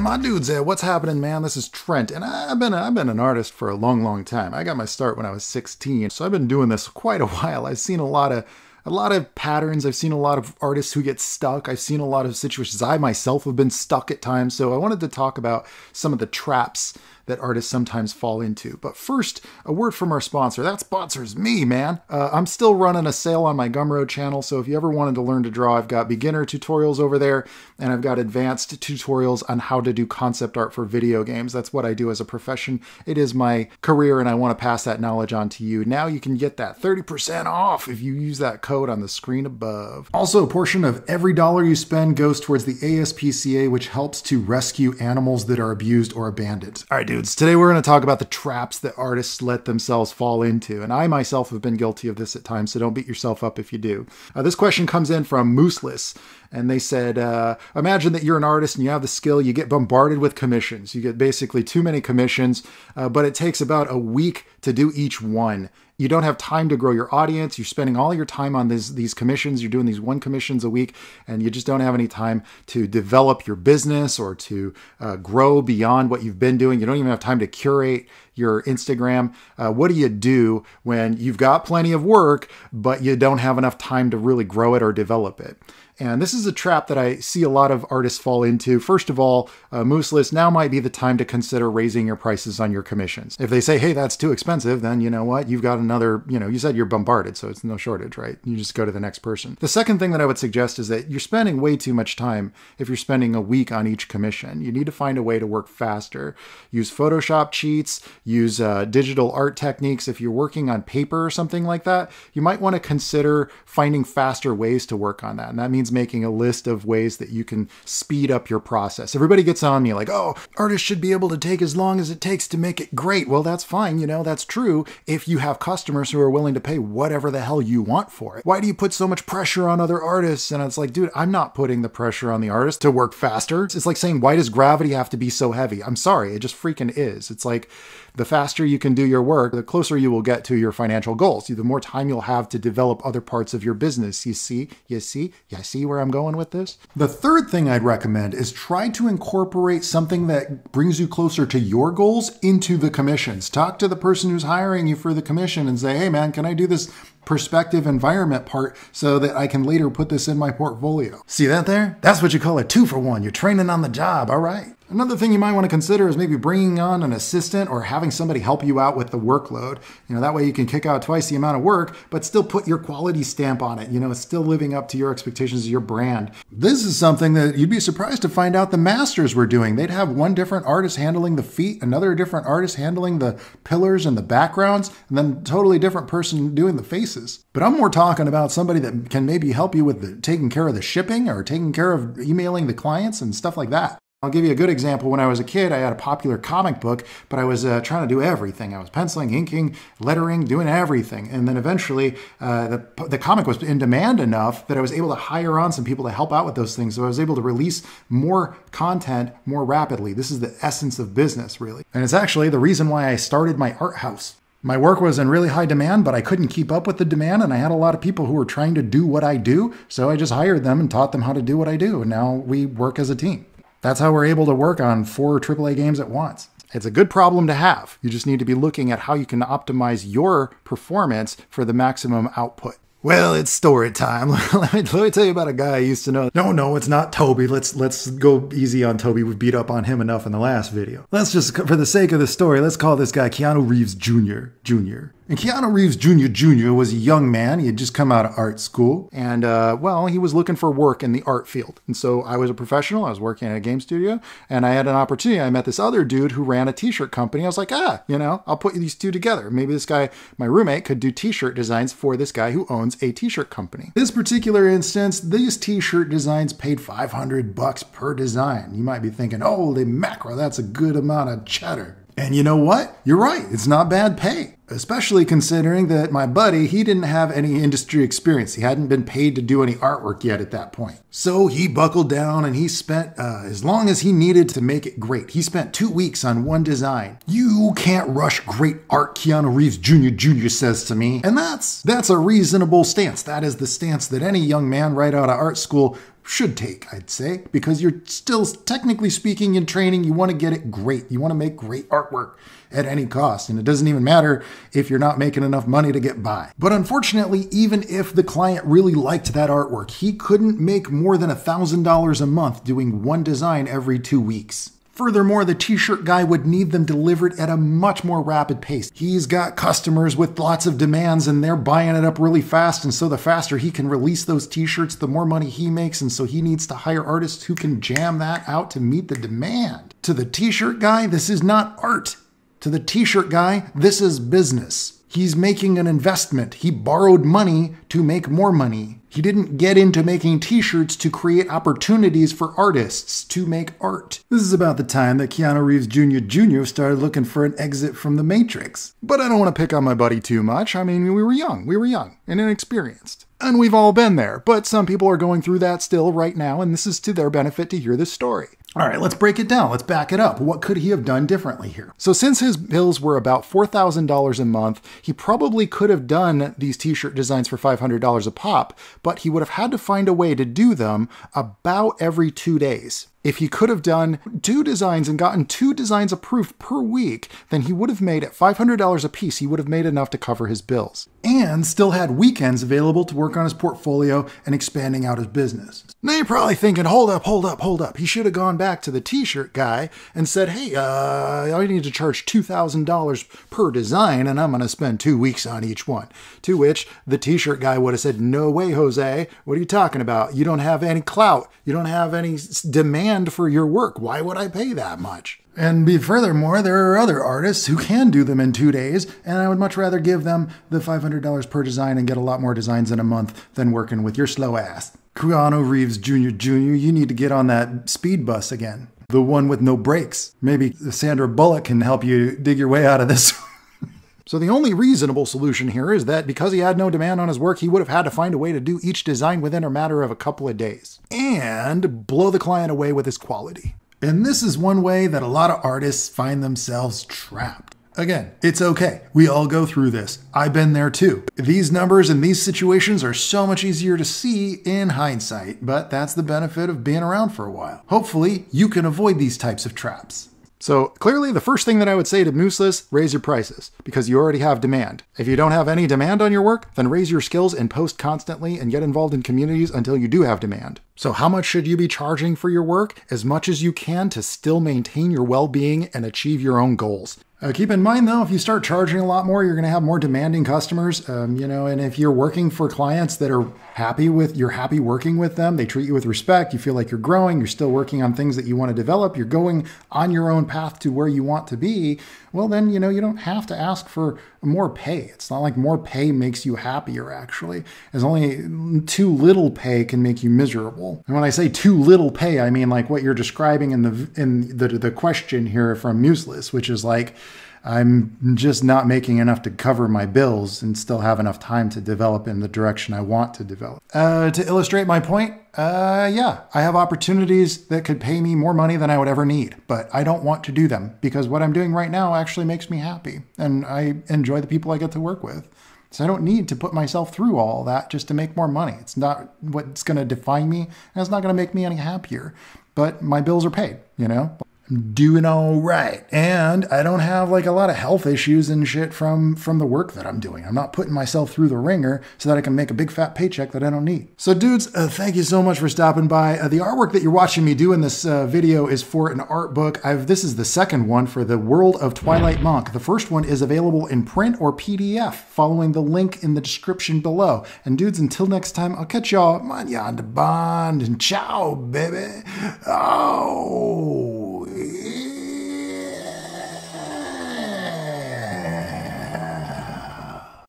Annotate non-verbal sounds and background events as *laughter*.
my dudes What's happening, man? This is Trent, and I've been i I've been an artist for a long, long time. I got my start when I was 16, so I've been doing this quite a *laughs* while. I've seen a lot of a lot of patterns. I've seen a lot of artists who get stuck. I've seen a lot of situations. I myself have been stuck at times. So I wanted to talk about some of the traps that artists sometimes fall into. But first, a word from our sponsor. That sponsor's me, man. Uh, I'm still running a sale on my Gumroad channel, so if you ever wanted to learn to draw, I've got beginner tutorials over there, and I've got advanced tutorials on how to do concept art for video games. That's what I do as a profession. It is my career, and I want to pass that knowledge on to you. Now you can get that 30% off if you use that code on the screen above. Also, a portion of every dollar you spend goes towards the ASPCA, which helps to rescue animals that are abused or abandoned. All right, dude dudes, today we're going to talk about the traps that artists let themselves fall into. And I myself have been guilty of this at times, so don't beat yourself up if you do. Uh, this question comes in from Mooseless, and they said, uh, Imagine that you're an artist and you have the skill, you get bombarded with commissions. You get basically too many commissions, uh, but it takes about a week to do each one you don't have time to grow your audience you're spending all your time on these these commissions you're doing these one commissions a week and you just don't have any time to develop your business or to uh, grow beyond what you've been doing you don't even have time to curate your Instagram. Uh, what do you do when you've got plenty of work, but you don't have enough time to really grow it or develop it? And this is a trap that I see a lot of artists fall into. First of all, uh, Moose List, now might be the time to consider raising your prices on your commissions. If they say, hey, that's too expensive, then you know what? You've got another, you know, you said you're bombarded, so it's no shortage, right? You just go to the next person. The second thing that I would suggest is that you're spending way too much time if you're spending a week on each commission. You need to find a way to work faster. Use Photoshop cheats, use uh, digital art techniques. If you're working on paper or something like that, you might want to consider finding faster ways to work on that. And that means making a list of ways that you can speed up your process. Everybody gets on me like, oh, artists should be able to take as long as it takes to make it great. Well, that's fine. You know, that's true if you have customers who are willing to pay whatever the hell you want for it. Why do you put so much pressure on other artists? And it's like, dude, I'm not putting the pressure on the artist to work faster. It's like saying, why does gravity have to be so heavy? I'm sorry, it just freaking is. It's like, the faster you can do your work, the closer you will get to your financial goals. The more time you'll have to develop other parts of your business. You see, you see, you see where I'm going with this? The third thing I'd recommend is try to incorporate something that brings you closer to your goals into the commissions. Talk to the person who's hiring you for the commission and say, hey man, can I do this perspective environment part so that I can later put this in my portfolio. See that there? That's what you call a two for one. You're training on the job, all right? Another thing you might want to consider is maybe bringing on an assistant or having somebody help you out with the workload. You know, that way you can kick out twice the amount of work, but still put your quality stamp on it. You know, it's still living up to your expectations of your brand. This is something that you'd be surprised to find out the masters were doing. They'd have one different artist handling the feet, another different artist handling the pillars and the backgrounds, and then totally different person doing the face basis. But I'm more talking about somebody that can maybe help you with the, taking care of the shipping or taking care of emailing the clients and stuff like that. I'll give you a good example. When I was a kid, I had a popular comic book, but I was uh, trying to do everything. I was penciling, inking, lettering, doing everything. And then eventually, uh, the, the comic was in demand enough that I was able to hire on some people to help out with those things. So I was able to release more content more rapidly. This is the essence of business, really. And it's actually the reason why I started my art house. My work was in really high demand, but I couldn't keep up with the demand, and I had a lot of people who were trying to do what I do, so I just hired them and taught them how to do what I do, and now we work as a team. That's how we're able to work on four AAA games at once. It's a good problem to have. You just need to be looking at how you can optimize your performance for the maximum output. Well, it's story time. *laughs* let, me, let me tell you about a guy I used to know. No, no, it's not Toby. Let's let's go easy on Toby. We beat up on him enough in the last video. Let's just, for the sake of the story, let's call this guy Keanu Reeves Jr. Jr. And Keanu Reeves Jr. Jr. was a young man. He had just come out of art school. And, uh, well, he was looking for work in the art field. And so I was a professional. I was working at a game studio. And I had an opportunity. I met this other dude who ran a t shirt company. I was like, ah, you know, I'll put these two together. Maybe this guy, my roommate, could do t shirt designs for this guy who owns a t shirt company. This particular instance, these t shirt designs paid 500 bucks per design. You might be thinking, holy macro that's a good amount of cheddar. And you know what? You're right. It's not bad pay especially considering that my buddy, he didn't have any industry experience. He hadn't been paid to do any artwork yet at that point. So he buckled down and he spent uh, as long as he needed to make it great. He spent two weeks on one design. You can't rush great art, Keanu Reeves Jr. Jr. says to me. And that's, that's a reasonable stance. That is the stance that any young man right out of art school should take, I'd say, because you're still technically speaking in training. You want to get it great. You want to make great artwork at any cost. And it doesn't even matter if you're not making enough money to get by. But unfortunately, even if the client really liked that artwork, he couldn't make more than $1,000 a month doing one design every two weeks. Furthermore, the t-shirt guy would need them delivered at a much more rapid pace. He's got customers with lots of demands and they're buying it up really fast and so the faster he can release those t-shirts, the more money he makes and so he needs to hire artists who can jam that out to meet the demand. To the t-shirt guy, this is not art. To the t shirt guy, this is business. He's making an investment. He borrowed money to make more money. He didn't get into making t shirts to create opportunities for artists to make art. This is about the time that Keanu Reeves Jr. Jr. started looking for an exit from the Matrix. But I don't want to pick on my buddy too much. I mean, we were young, we were young and inexperienced. And we've all been there, but some people are going through that still right now, and this is to their benefit to hear this story. All right, let's break it down. Let's back it up. What could he have done differently here? So, since his bills were about $4,000 a month, he probably could have done these t shirt designs for $500 a pop, but he would have had to find a way to do them about every two days. If he could have done two designs and gotten two designs approved per week, then he would have made at $500 a piece, he would have made enough to cover his bills. And still had weekends available to work on his portfolio and expanding out his business. Now you're probably thinking, hold up, hold up, hold up. He should have gone back to the t-shirt guy and said, hey, uh, I need to charge $2,000 per design and I'm going to spend two weeks on each one. To which the t-shirt guy would have said, no way, Jose. What are you talking about? You don't have any clout. You don't have any demand demand for your work. Why would I pay that much? And be furthermore, there are other artists who can do them in two days, and I would much rather give them the $500 per design and get a lot more designs in a month than working with your slow ass. Keanu Reeves Jr. Jr., you need to get on that speed bus again. The one with no brakes. Maybe Sandra Bullock can help you dig your way out of this. *laughs* So the only reasonable solution here is that because he had no demand on his work, he would have had to find a way to do each design within a matter of a couple of days and blow the client away with his quality. And this is one way that a lot of artists find themselves trapped. Again, it's okay. We all go through this. I've been there too. These numbers and these situations are so much easier to see in hindsight, but that's the benefit of being around for a while. Hopefully, you can avoid these types of traps. So clearly the first thing that I would say to Mooseless, raise your prices, because you already have demand. If you don't have any demand on your work, then raise your skills and post constantly and get involved in communities until you do have demand. So how much should you be charging for your work? As much as you can to still maintain your well-being and achieve your own goals. Uh, keep in mind though, if you start charging a lot more, you're going to have more demanding customers. Um, you know, and if you're working for clients that are happy with, you're happy working with them. They treat you with respect. You feel like you're growing. You're still working on things that you want to develop. You're going on your own path to where you want to be. Well, then you know you don't have to ask for more pay. It's not like more pay makes you happier. Actually, as only mm, too little pay can make you miserable. And when I say too little pay, I mean like what you're describing in the in the the question here from Museless, which is like I'm just not making enough to cover my bills and still have enough time to develop in the direction I want to develop. Uh, to illustrate my point, uh, yeah, I have opportunities that could pay me more money than I would ever need, but I don't want to do them because what I'm doing right now actually makes me happy and I enjoy the people I get to work with. So I don't need to put myself through all that just to make more money. It's not what's going to define me and it's not going to make me any happier, but my bills are paid, you know? doing all right. And I don't have like a lot of health issues and shit from from the work that I'm doing. I'm not putting myself through the ringer so that I can make a big fat paycheck that I don't need. So dudes, uh, thank you so much for stopping by. Uh, the artwork that you're watching me do in this uh, video is for an art book. I've this is the second one for The World of Twilight Monk. The first one is available in print or PDF following the link in the description below. And dudes, until next time, I'll catch y'all. Manyan de bond and ciao, baby. Oh.